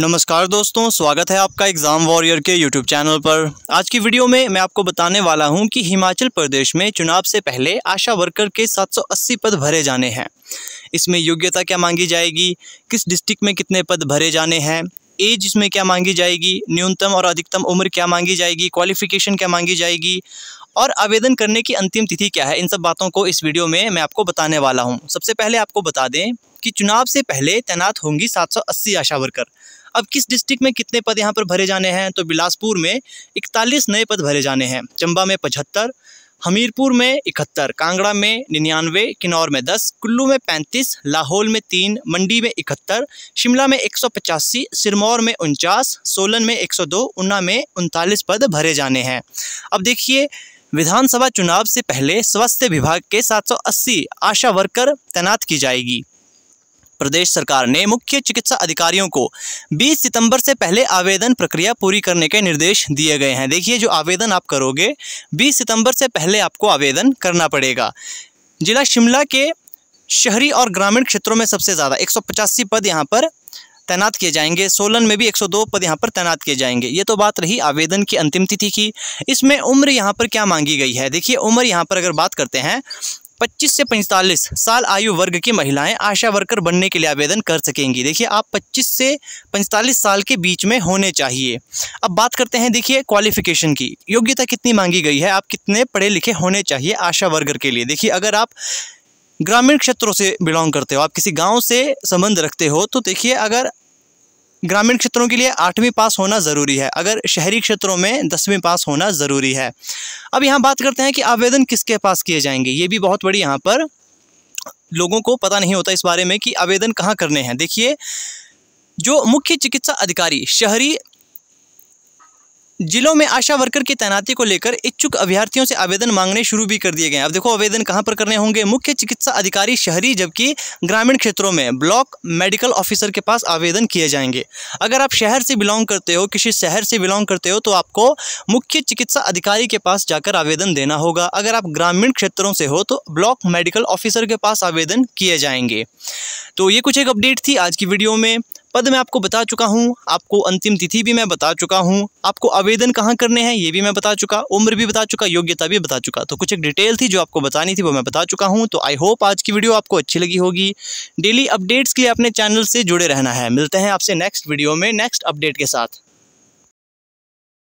नमस्कार दोस्तों स्वागत है आपका एग्ज़ाम वॉरियर के यूट्यूब चैनल पर आज की वीडियो में मैं आपको बताने वाला हूं कि हिमाचल प्रदेश में चुनाव से पहले आशा वर्कर के 780 पद भरे जाने हैं इसमें योग्यता क्या मांगी जाएगी किस डिस्ट्रिक्ट में कितने पद भरे जाने हैं एज इसमें क्या मांगी जाएगी न्यूनतम और अधिकतम उम्र क्या मांगी जाएगी क्वालिफिकेशन क्या मांगी जाएगी और आवेदन करने की अंतिम तिथि क्या है इन सब बातों को इस वीडियो में मैं आपको बताने वाला हूँ सबसे पहले आपको बता दें कि चुनाव से पहले तैनात होंगी 780 आशा वर्कर अब किस डिस्ट्रिक्ट में कितने पद यहाँ पर भरे जाने हैं तो बिलासपुर में इकतालीस नए पद भरे जाने हैं चंबा में पचहत्तर हमीरपुर में इकहत्तर कांगड़ा में निन्यानवे किन्नौर में दस कुल्लू में पैंतीस लाहौल में तीन मंडी में इकहत्तर शिमला में एक सौ पचासी सिरमौर में उनचास सोलन में एक सौ दो ऊना में उनतालीस पद भरे जाने हैं अब देखिए विधानसभा चुनाव से पहले स्वास्थ्य विभाग के 780 आशा वर्कर तैनात की जाएगी प्रदेश सरकार ने मुख्य चिकित्सा अधिकारियों को 20 सितंबर से पहले आवेदन प्रक्रिया पूरी करने के निर्देश दिए गए हैं देखिए जो आवेदन आप करोगे 20 सितंबर से पहले आपको आवेदन करना पड़ेगा जिला शिमला के शहरी और ग्रामीण क्षेत्रों में सबसे ज़्यादा एक पद यहाँ पर तैनात किए जाएंगे सोलन में भी 102 पद यहाँ पर तैनात किए जाएंगे ये तो बात रही आवेदन की अंतिम तिथि की इसमें उम्र यहाँ पर क्या मांगी गई है देखिए उम्र यहाँ पर अगर बात करते हैं 25 से 45 साल आयु वर्ग की महिलाएं आशा वर्कर बनने के लिए आवेदन कर सकेंगी देखिए आप 25 से 45 साल के बीच में होने चाहिए अब बात करते हैं देखिए क्वालिफिकेशन की योग्यता कितनी मांगी गई है आप कितने पढ़े लिखे होने चाहिए आशा वर्कर के लिए देखिए अगर आप ग्रामीण क्षेत्रों से बिलोंग करते हो आप किसी गाँव से संबंध रखते हो तो देखिए अगर ग्रामीण क्षेत्रों के लिए आठवीं पास होना ज़रूरी है अगर शहरी क्षेत्रों में दसवीं पास होना ज़रूरी है अब यहाँ बात करते हैं कि आवेदन किसके पास किए जाएंगे ये भी बहुत बड़ी यहाँ पर लोगों को पता नहीं होता इस बारे में कि आवेदन कहाँ करने हैं देखिए जो मुख्य चिकित्सा अधिकारी शहरी जिलों में आशा वर्कर की तैनाती को लेकर इच्छुक अभ्यर्थियों से आवेदन मांगने शुरू भी कर दिए गए अब देखो आवेदन कहां पर करने होंगे मुख्य चिकित्सा अधिकारी शहरी जबकि ग्रामीण क्षेत्रों में ब्लॉक मेडिकल ऑफिसर के पास आवेदन किए जाएंगे अगर आप शहर से बिलोंग करते हो किसी शहर से बिलोंग करते हो तो आपको मुख्य चिकित्सा अधिकारी के पास जाकर आवेदन देना होगा अगर आप ग्रामीण क्षेत्रों से हो तो ब्लॉक मेडिकल ऑफिसर के पास आवेदन किए जाएंगे तो ये कुछ एक अपडेट थी आज की वीडियो में पद मैं आपको बता चुका हूँ आपको अंतिम तिथि भी मैं बता चुका हूँ आपको आवेदन कहाँ करने हैं ये भी मैं बता चुका उम्र भी बता चुका योग्यता भी बता चुका तो कुछ एक डिटेल थी जो आपको बतानी थी वो मैं बता चुका हूँ तो आई होप आज की वीडियो आपको अच्छी लगी होगी डेली अपडेट्स के लिए अपने चैनल से जुड़े रहना है मिलते हैं आपसे नेक्स्ट वीडियो में नेक्स्ट अपडेट के साथ